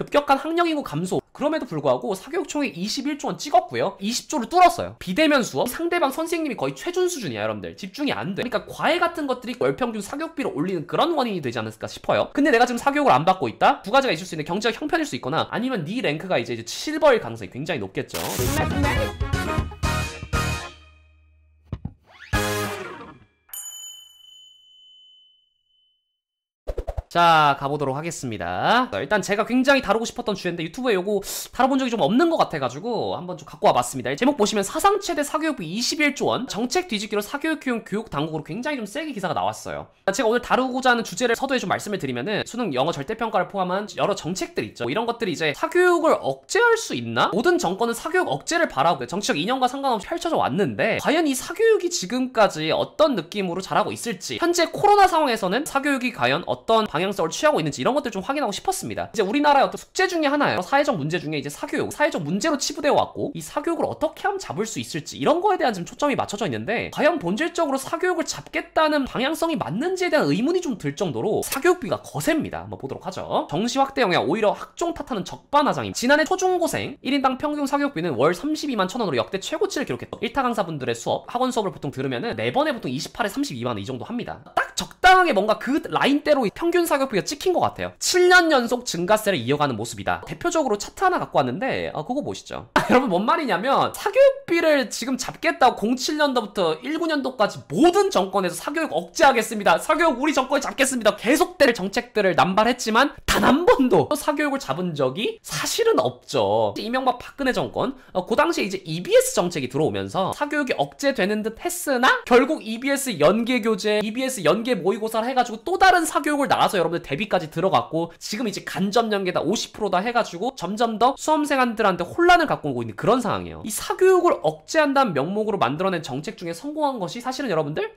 급격한 학령이고 감소 그럼에도 불구하고 사교육총이 21조 원 찍었고요 20조를 뚫었어요 비대면 수업 상대방 선생님이 거의 최준 수준이야 여러분들 집중이 안돼 그러니까 과외 같은 것들이 월평균 사교육비를 올리는 그런 원인이 되지 않을까 싶어요 근데 내가 지금 사교육을 안 받고 있다? 두 가지가 있을 수 있는 경제적 형편일 수 있거나 아니면 네 랭크가 이제 실벌일 가능성이 굉장히 높겠죠 네. 자 가보도록 하겠습니다 일단 제가 굉장히 다루고 싶었던 주제인데 유튜브에 요거 다뤄본 적이 좀 없는 것 같아가지고 한번 좀 갖고 와봤습니다 제목 보시면 사상 최대 사교육부 21조원 정책 뒤집기로 사교육 교육 교육 당국으로 굉장히 좀 세게 기사가 나왔어요 제가 오늘 다루고자 하는 주제를 서두에 좀 말씀을 드리면은 수능 영어 절대평가를 포함한 여러 정책들 있죠 뭐 이런 것들이 이제 사교육을 억제할 수 있나? 모든 정권은 사교육 억제를 바라고 정치적 인연과 상관없이 펼쳐져 왔는데 과연 이 사교육이 지금까지 어떤 느낌으로 자라고 있을지 현재 코로나 상황에서는 사교육이 과연 어떤 방 방향성을 취하고 있는지 이런 것들 좀 확인하고 싶었습니다. 이제 우리나라의 어떤 숙제 중에 하나예요. 사회적 문제 중에 이제 사교육, 사회적 문제로 치부되어 왔고 이 사교육을 어떻게 하면 잡을 수 있을지 이런 거에 대한 지금 초점이 맞춰져 있는데 과연 본질적으로 사교육을 잡겠다는 방향성이 맞는지에 대한 의문이 좀 들 정도로 사교육비가 거셉니다. 한번 보도록 하죠. 정시 확대 영향 오히려 학종 탓하는 적반하장입니다. 지난해 초중고생 1인당 평균 사교육비는 월 32만 천 원으로 역대 최고치를 기록했죠. 1타 강사분들의 수업, 학원 수업을 보통 들으면4번에 보통 28에 32만 원 이 정도 합니다. 딱 적당하게 뭔가 그 라인대로 평균 사교육비가 찍힌 것 같아요. 7년 연속 증가세를 이어가는 모습이다. 대표적으로 차트 하나 갖고 왔는데 어, 그거 보시죠. 여러분 뭔 말이냐면 사교육비를 지금 잡겠다고 07년도부터 19년도까지 모든 정권에서 사교육 억제하겠습니다. 사교육 우리 정권이 잡겠습니다. 계속될 정책들을 남발했지만 단 한 번도 사교육을 잡은 적이 사실은 없죠. 이명박 박근혜 정권 어, 그 당시에 이제 EBS 정책이 들어오면서 사교육이 억제되는 듯 했으나 결국 EBS 연계 교재, EBS 연계 모의고사를 해가지고 또 다른 사교육을 나와서 여러분들 대비까지 들어갔고 지금 이제 간접 연계다 50%다 해가지고 점점 더 수험생한들한테 혼란을 갖고 오고 있는 그런 상황이에요. 이 사교육을 억제한다는 명목으로 만들어낸 정책 중에 성공한 것이 사실은 여러분들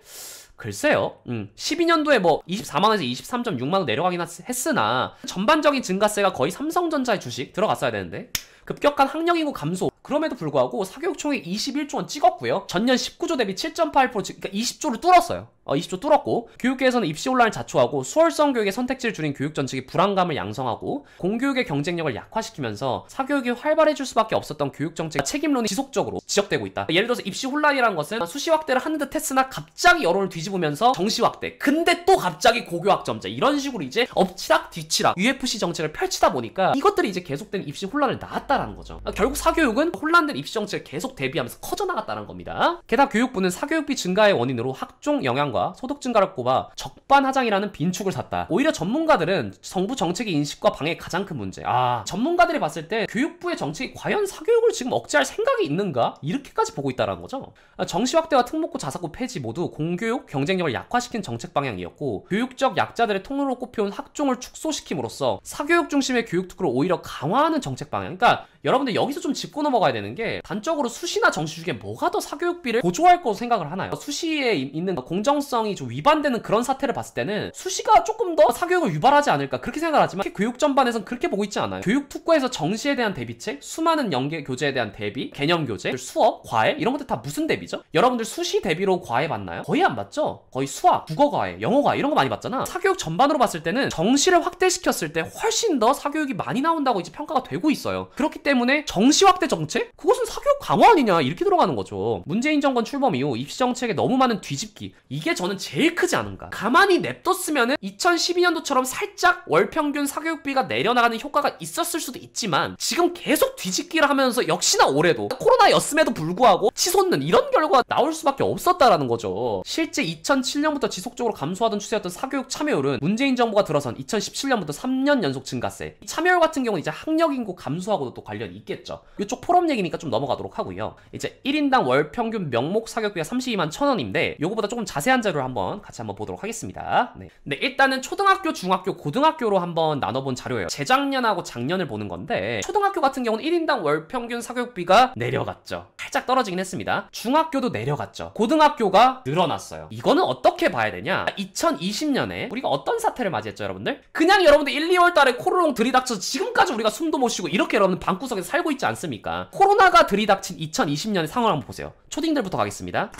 글쎄요. 음, 12년도에 뭐 24만원에서 23.6만원 내려가긴 했으나 전반적인 증가세가 거의 삼성전자의 주식 들어갔어야 되는데 급격한 학령인구 감소 그럼에도 불구하고 사교육총액 21조 원 찍었고요. 전년 19조 대비 7.8% 그러니까 20조를 뚫었어요. 어, 20조 뚫었고 교육계에서는 입시 혼란을 자초하고 수월성 교육의 선택지를 줄인 교육 전책이 불안감을 양성하고 공교육의 경쟁력을 약화시키면서 사교육이 활발해질 수밖에 없었던 교육 정책 책임론이 지속적으로 지적되고 있다. 예를 들어서 입시 혼란이라는 것은 수시 확대를 하는 듯 했으나 갑자기 여론을 뒤집으면서 정시 확대 근데 또 갑자기 고교 학점제 이런 식으로 이제 엎치락 뒤치락 UFC 정책을 펼치다 보니까 이것들이 이제 계속된 입시 혼란을 낳았다라는 거죠. 어, 결국 사교육은 혼란된 입시 정책에 계속 대비하면서 커져나갔다는 겁니다. 게다가 교육부는 사교육비 증가의 원인으로 학종 영향과 소득 증가를 꼽아 적반하장이라는 빈축을 샀다. 오히려 전문가들은 정부 정책의 인식과 방해 가장 큰 문제. 아 전문가들이 봤을 때 교육부의 정책이 과연 사교육을 지금 억제할 생각이 있는가? 이렇게까지 보고 있다는 거죠. 아, 정시 확대와 특목고 자사고 폐지 모두 공교육 경쟁력을 약화시킨 정책 방향이었고 교육적 약자들의 통로로 꼽혀온 학종을 축소시킴으로써 사교육 중심의 교육 특구를 오히려 강화하는 정책 방향. 그러니까 여러분들 여기서 좀 짚고 넘어가 넘어가야 되는 게 단적으로 수시나 정시 중에 뭐가 더 사교육비를 고조할 거로 생각을 하나요? 수시에 있는 공정성이 좀 위반되는 그런 사태를 봤을 때는 수시가 조금 더 사교육을 유발하지 않을까 그렇게 생각을 하지만 교육 전반에선 그렇게 보고 있지 않아요. 교육 특구에서 정시에 대한 대비책, 수많은 연계 교재에 대한 대비, 개념 교재, 수업, 과외 이런 것들 다 무슨 대비죠? 여러분들 수시 대비로 과외 봤나요? 거의 안 봤죠? 거의 수학, 국어 과외, 영어 과외 이런 거 많이 봤잖아. 사교육 전반으로 봤을 때는 정시를 확대시켰을 때 훨씬 더 사교육이 많이 나온다고 이제 평가가 되고 있어요. 그렇기 때문에 정시 확대 정책 정책? 그것은 사교육 강화 아니냐 이렇게 들어가는 거죠. 문재인 정권 출범 이후 입시 정책에 너무 많은 뒤집기 이게 저는 제일 크지 않은가. 가만히 냅뒀으면 2012년도처럼 살짝 월 평균 사교육비가 내려나가는 효과가 있었을 수도 있지만 지금 계속 뒤집기를 하면서 역시나 올해도 코로나였음에도 불구하고 치솟는 이런 결과 가 나올 수밖에 없었다라는 거죠. 실제 2007년부터 지속적으로 감소하던 추세였던 사교육 참여율은 문재인 정부가 들어선 2017년부터 3년 연속 증가세. 참여율 같은 경우는 이제 학력 인구 감소하고도 또 관련이 있겠죠. 이쪽 포럼 상업 얘기니까 좀 넘어가도록 하고요. 이제 1인당 월 평균 명목 사격비가 32만 1 천원인데 요거보다 조금 자세한 자료를 한번 같이 한번 보도록 하겠습니다. 네. 네, 일단은 초등학교, 중학교, 고등학교로 한번 나눠본 자료예요. 재작년하고 작년을 보는 건데 초등학교 같은 경우는 1인당 월 평균 사격비가 내려갔죠. 살짝 떨어지긴 했습니다. 중학교도 내려갔죠. 고등학교가 늘어났어요. 이거는 어떻게 봐야 되냐? 2020년에 우리가 어떤 사태를 맞이했죠, 여러분들? 그냥 여러분들 1, 2월 달에 코로롱 들이닥쳐 서 지금까지 우리가 숨도 못 쉬고 이렇게 여러분 방구석에서 살고 있지 않습니까? 코로나가 들이닥친 2020년의 상황 을 한번 보세요. 초딩들부터 가겠습니다.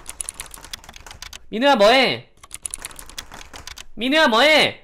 민우야 뭐해? 민우야 뭐해?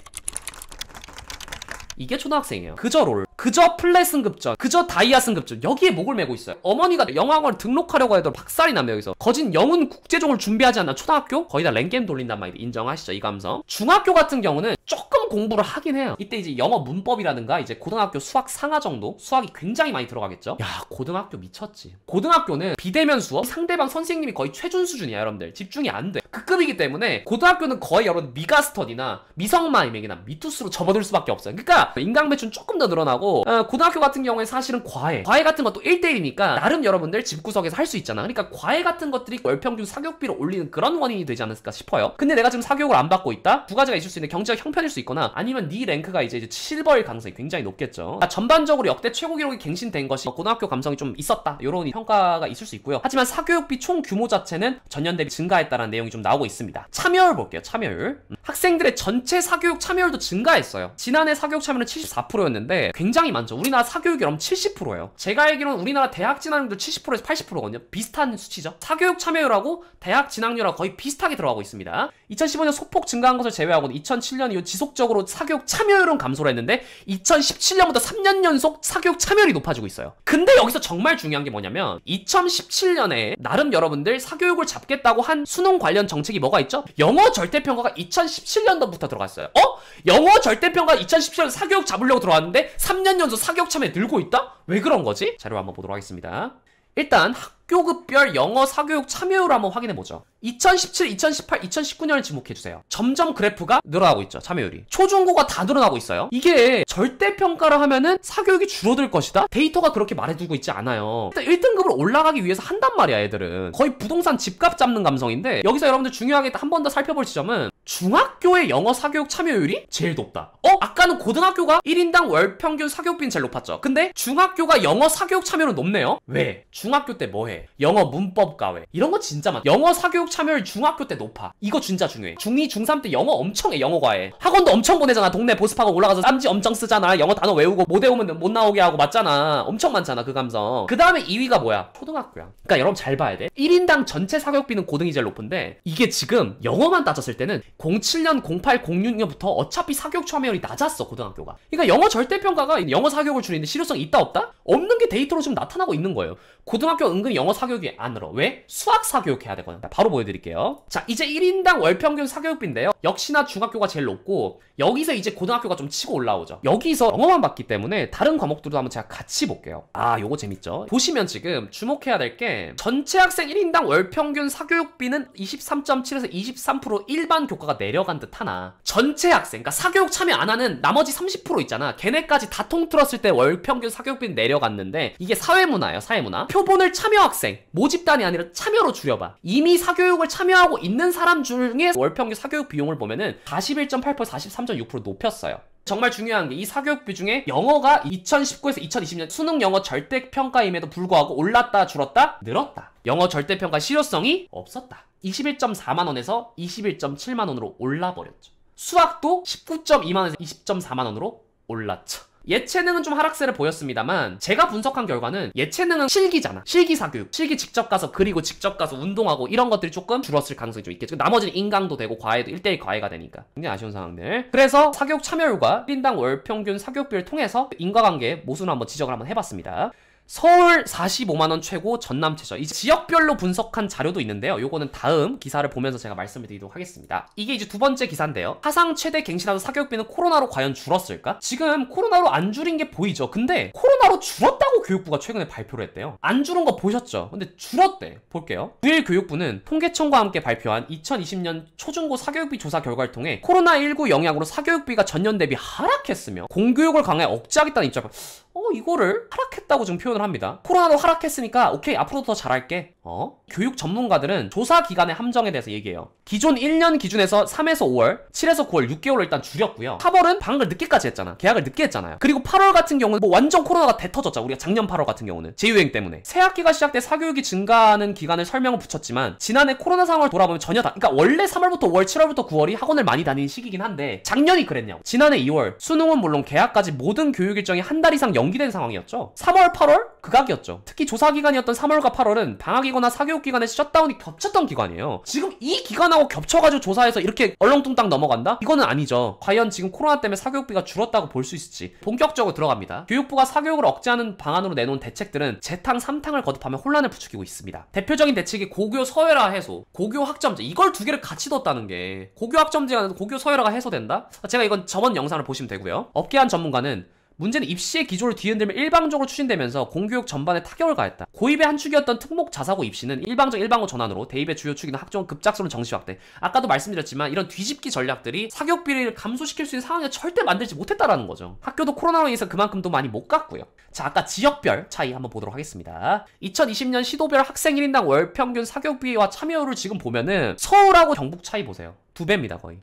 이게 초등학생이에요. 그저 롤. 그저 플랫 승급전, 그저 다이아 승급전 여기에 목을 메고 있어요. 어머니가 영화학원 등록하려고 해도 박살이 나면 여기서 거진 영훈 국제종을 준비하지 않나 초등학교? 거의 다 랭겜 돌린단 말이에요. 인정하시죠 이 감성. 중학교 같은 경우는 조금 공부를 하긴 해요. 이때 이제 영어 문법이라든가 이제 고등학교 수학 상하 정도 수학이 굉장히 많이 들어가겠죠. 야 고등학교 미쳤지. 고등학교는 비대면 수업 상대방 선생님이 거의 최준 수준이야 여러분들. 집중이 안 돼. 그 급이기 때문에 고등학교는 거의 여러분 미가스터디나 미성마이맥이나 미투스로 접어들 수밖에 없어요. 그러니까 인강 매출 조금 더 늘어나고 어, 고등학교 같은 경우에 사실은 과외 과외 같은 것도 1대1이니까 나름 여러분들 집구석에서 할 수 있잖아 그러니까 과외 같은 것들이 월평균 사교육비를 올리는 그런 원인이 되지 않을까 싶어요 근데 내가 지금 사교육을 안 받고 있다? 두 가지가 있을 수 있는데 경제적 형편일 수 있거나 아니면 네 랭크가 이제 실버일 가능성이 굉장히 높겠죠 아, 전반적으로 역대 최고 기록이 갱신된 것이 고등학교 감성이 좀 있었다 이런 평가가 있을 수 있고요 하지만 사교육비 총 규모 자체는 전년 대비 증가했다는 내용이 좀 나오고 있습니다 참여율 볼게요 참여율 음. 학생들의 전체 사교육 참여율도 증가했어요. 지난해 사교육 참여율은 74%였는데 굉장히 많죠. 우리나라 사교육이 그럼 70%예요. 제가 알기로는 우리나라 대학 진학률도 70%에서 80%거든요. 비슷한 수치죠. 사교육 참여율하고 대학 진학률하고 거의 비슷하게 들어가고 있습니다. 2015년 소폭 증가한 것을 제외하고는 2007년 이후 지속적으로 사교육 참여율은 감소를 했는데 2017년부터 3년 연속 사교육 참여율이 높아지고 있어요. 근데 여기서 정말 중요한 게 뭐냐면 2017년에 나름 여러분들 사교육을 잡겠다고 한 수능 관련 정책이 뭐가 있죠? 영어 절대평가가 2017 2017년도부터 들어갔어요. 어? 영어 절대평가 2017년 사교육 잡으려고 들어왔는데 3년 연속 사교육 참여에 늘고 있다? 왜 그런 거지? 자료 한번 보도록 하겠습니다. 일단 학 학교급별 영어 사교육 참여율을 한번 확인해보죠. 2017, 2018, 2019년을 지목해주세요. 점점 그래프가 늘어나고 있죠. 참여율이. 초중고가 다 늘어나고 있어요. 이게 절대평가를 하면은 사교육이 줄어들 것이다? 데이터가 그렇게 말해두고 있지 않아요. 일단 1등급을 올라가기 위해서 한단 말이야 애들은. 거의 부동산 집값 잡는 감성인데 여기서 여러분들 중요하게 한 번 더 살펴볼 지점은 중학교의 영어 사교육 참여율이 제일 높다. 어? 아까는 고등학교가 1인당 월 평균 사교육비는 제일 높았죠. 근데 중학교가 영어 사교육 참여율은 높네요. 왜? 중학교 때 뭐해? 영어 문법 과외 이런 거 진짜 많아. 영어 사교육 참여율 중학교 때 높아. 이거 진짜 중요해. 중2, 중3 때 영어 엄청 해, 영어 과외. 학원도 엄청 보내잖아. 동네 보습하고 올라가서 땀지 엄청 쓰잖아. 영어 단어 외우고 못 외우면 못 나오게 하고 맞잖아. 엄청 많잖아, 그 감성. 그 다음에 2위가 뭐야? 초등학교야. 그러니까 여러분 잘 봐야 돼. 1인당 전체 사교육비는 고등이 제일 높은데 이게 지금 영어만 따졌을 때는 07년, 08, 06년부터 어차피 사교육 참여율이 낮았어, 고등학교가. 그러니까 영어 절대평가가 영어 사교육을 줄이는데 실효성이 있다 없다? 없는 게 데이터로 지금 나타나고 있는 거예요. 고등학교 은근 히 영어 영어 사교육이 안 들어. 왜? 수학 사교육 해야 되거든. 바로 보여드릴게요. 자, 이제 1인당 월평균 사교육비인데요. 역시나 중학교가 제일 높고 여기서 이제 고등학교가 좀 치고 올라오죠. 여기서 영어만 봤기 때문에 다른 과목들도 한번 제가 같이 볼게요. 아, 요거 재밌죠? 보시면 지금 주목해야 될 게 전체 학생 1인당 월평균 사교육비는 23.7에서 23% 일반 교과가 내려간 듯 하나 전체 학생, 그러니까 사교육 참여 안 하는 나머지 30% 있잖아. 걔네까지 다 통틀었을 때 월평균 사교육비는 내려갔는데 이게 사회문화예요, 사회문화. 표본을 참여 학생 학생 모집단이 아니라 참여로 줄여봐 이미 사교육을 참여하고 있는 사람 중에 월평균 사교육 비용을 보면은 41.8% 43.6% 높였어요 정말 중요한 게 이 사교육 비중에 영어가 2019에서 2020년 수능 영어 절대평가임에도 불구하고 올랐다 줄었다 늘었다. 영어 절대평가 실효성이 없었다. 21.4만원에서 21.7만원으로 올라버렸죠. 수학도 19.2만원에서 20.4만원으로 올랐죠. 예체능은 좀 하락세를 보였습니다만 제가 분석한 결과는 예체능은 실기잖아 실기 사교육 실기 직접 가서 그리고 직접 가서 운동하고 이런 것들이 조금 줄었을 가능성이 좀 있겠죠 나머지는 인강도 되고 과외도 1대1 과외가 되니까 굉장히 아쉬운 상황들 그래서 사교육 참여율과 1인당 월평균 사교육비를 통해서 인과관계 모순을 한번 지적을 한번 해봤습니다 서울 45만원 최고 전남 최저 이 지역별로 분석한 자료도 있는데요 요거는 다음 기사를 보면서 제가 말씀을 드리도록 하겠습니다 이게 이제 두 번째 기사인데요 사상 최대 갱신하던 사교육비는 코로나로 과연 줄었을까? 지금 코로나로 안 줄인 게 보이죠 근데 코로나로 줄었다 교육부가 최근에 발표를 했대요. 안 줄은 거 보셨죠? 근데 줄었대. 볼게요. 9일 교육부는 통계청과 함께 발표한 2020년 초중고 사교육비 조사 결과를 통해 코로나19 영향으로 사교육비가 전년 대비 하락했으며 공교육을 강화해 억제하겠다는 입장을 어 이거를 하락했다고 지금 표현을 합니다. 코로나도 하락했으니까 오케이 앞으로도 더 잘할게. 어? 교육 전문가들은 조사 기간의 함정에 대해서 얘기해요. 기존 1년 기준에서 3에서 5월, 7에서 9월 6개월을 일단 줄였고요. 4월은 방학을 늦게까지 했잖아. 계약을 늦게 했잖아요. 그리고 8월 같은 경우는 뭐 완전 코로나가 대터졌죠. 우리가 작년 2 0 작년 8월 같은 경우는 재유행 때문에 새 학기가 시작돼 사교육이 증가하는 기간을 설명을 붙였지만 지난해 코로나 상황을 돌아보면 전혀 다 그러니까 원래 3월부터 5월 7월부터 9월이 학원을 많이 다니는 시기긴 한데 작년이 그랬냐고 지난해 2월 수능은 물론 개학까지 모든 교육 일정이 한 달 이상 연기된 상황이었죠 3월 8월 극악이었죠 특히 조사 기간이었던 3월과 8월은 방학이거나 사교육 기간에 셧다운이 겹쳤던 기간이에요 지금 이 기간하고 겹쳐가지고 조사해서 이렇게 얼렁뚱땅 넘어간다? 이거는 아니죠 과연 지금 코로나 때문에 사교육비가 줄었다고 볼 수 있을지 본격적으로 들어갑니다 교육부가 사교육을 억제하는 방안으로 방향으로 내놓은 대책들은 재탕 3탕을 거듭하며 혼란을 부추기고 있습니다. 대표적인 대책이 고교 서열화 해소, 고교 학점제 이걸 두 개를 같이 뒀다는 게 고교 학점제가 고교 서열화가 해소된다? 제가 이건 저번 영상을 보시면 되고요. 업계한 전문가는 문제는 입시의 기조를 뒤흔들며 일방적으로 추진되면서 공교육 전반에 타격을 가했다. 고입의 한 축이었던 특목 자사고 입시는 일방적 일방고 전환으로 대입의 주요 축인 학종 급작스러운 정시 확대. 아까도 말씀드렸지만 이런 뒤집기 전략들이 사교육 비리를 감소시킬 수 있는 상황에 절대 만들지 못했다라는 거죠. 학교도 코로나로 인해서 그만큼 도 많이 못 갔고요. 자, 아까 지역별 차이 한번 보도록 하겠습니다. 2020년 시도별 학생 1인당 월 평균 사교육 비와 참여율을 지금 보면은 서울하고 경북 차이 보세요. 두 배입니다, 거의.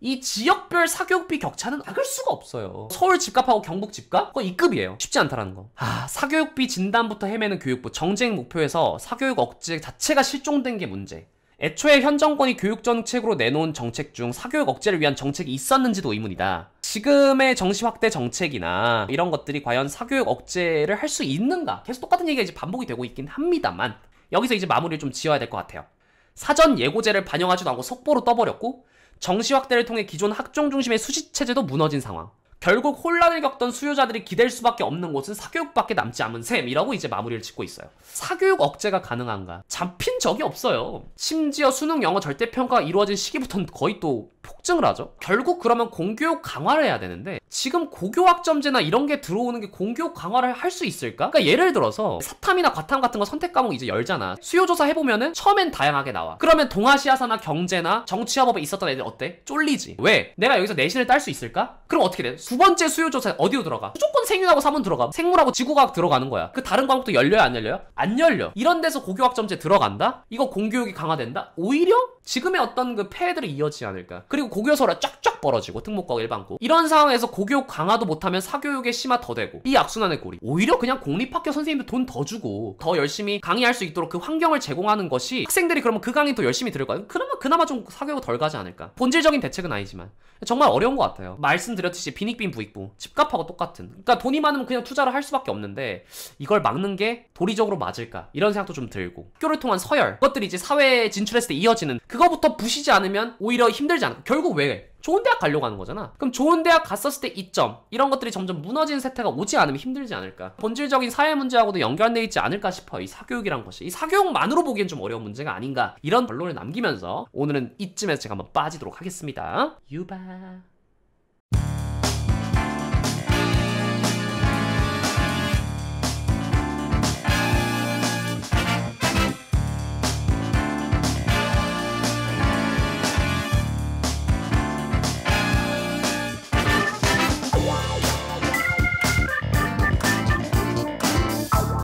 이 지역별 사교육비 격차는 아을 수가 없어요. 서울 집값하고 경북 집값? 그거 2급이에요. 쉽지 않다라는 거. 아, 사교육비 진단부터 헤매는 교육부 정쟁 목표에서 사교육 억제 자체가 실종된 게 문제. 애초에 현 정권이 교육 정책으로 내놓은 정책 중 사교육 억제를 위한 정책이 있었는지도 의문이다. 지금의 정시 확대 정책이나 이런 것들이 과연 사교육 억제를 할 수 있는가? 계속 똑같은 얘기가 이제 반복이 되고 있긴 합니다만 여기서 이제 마무리를 좀 지어야 될 것 같아요. 사전 예고제를 반영하지도 않고 속보로 떠버렸고 정시 확대를 통해 기존 학종 중심의 수시 체제도 무너진 상황. 결국 혼란을 겪던 수요자들이 기댈 수밖에 없는 곳은 사교육밖에 남지 않은 셈이라고 이제 마무리를 짓고 있어요. 사교육 억제가 가능한가? 잡힌 적이 없어요. 심지어 수능 영어 절대평가가 이루어진 시기부터는 거의 또 폭증을 하죠. 결국 그러면 공교육 강화를 해야 되는데 지금 고교학점제나 이런 게 들어오는 게 공교육 강화를 할 수 있을까? 그러니까 예를 들어서 사탐이나 과탐 같은 거 선택 과목 이제 열잖아. 수요조사 해보면은 처음엔 다양하게 나와. 그러면 동아시아사나 경제나 정치화법에 있었던 애들 어때? 쫄리지. 왜? 내가 여기서 내신을 딸 수 있을까? 그럼 어떻게 돼? 두 번째 수요조사 어디로 들어가? 무조건 생유하고 사문 들어가. 생물하고 지구과학 들어가는 거야. 그 다른 과목도 열려요? 안 열려요? 안 열려. 이런 데서 고교학점제 들어간다? 이거 공교육이 강화된다? 오히려 지금의 어떤 그 폐해들이 이어지지 않을까. 그리고 고교서라 쫙쫙 벌어지고 특목고 일반고 이런 상황에서 고교육 강화도 못하면 사교육의 심화 더 되고 이 악순환의 꼴이 오히려 그냥 공립학교 선생님도돈더 주고 더 열심히 강의할 수 있도록 그 환경을 제공하는 것이 학생들이 그러면 그 강의 더 열심히 들을 거야요 그러면 그나마 좀 사교육 덜 가지 않을까. 본질적인 대책은 아니지만 정말 어려운 것 같아요. 말씀드렸듯이 비니 이익빈 부익부 집값하고 똑같은 그러니까 돈이 많으면 그냥 투자를 할 수밖에 없는데 이걸 막는 게 도리적으로 맞을까 이런 생각도 좀 들고 학교를 통한 서열 그것들이 이제 사회에 진출했을 때 이어지는 그거부터 부시지 않으면 오히려 힘들지 않을까 결국 왜 좋은 대학 가려고 하는 거잖아 그럼 좋은 대학 갔었을 때 이점 이런 것들이 점점 무너진 세태가 오지 않으면 힘들지 않을까 본질적인 사회 문제하고도 연결돼 있지 않을까 싶어이 사교육이란 것이 이 사교육만으로 보기엔 좀 어려운 문제가 아닌가 이런 결론을 남기면서 오늘은 이쯤에서 제가 한번 빠지도록 하겠습니다 유바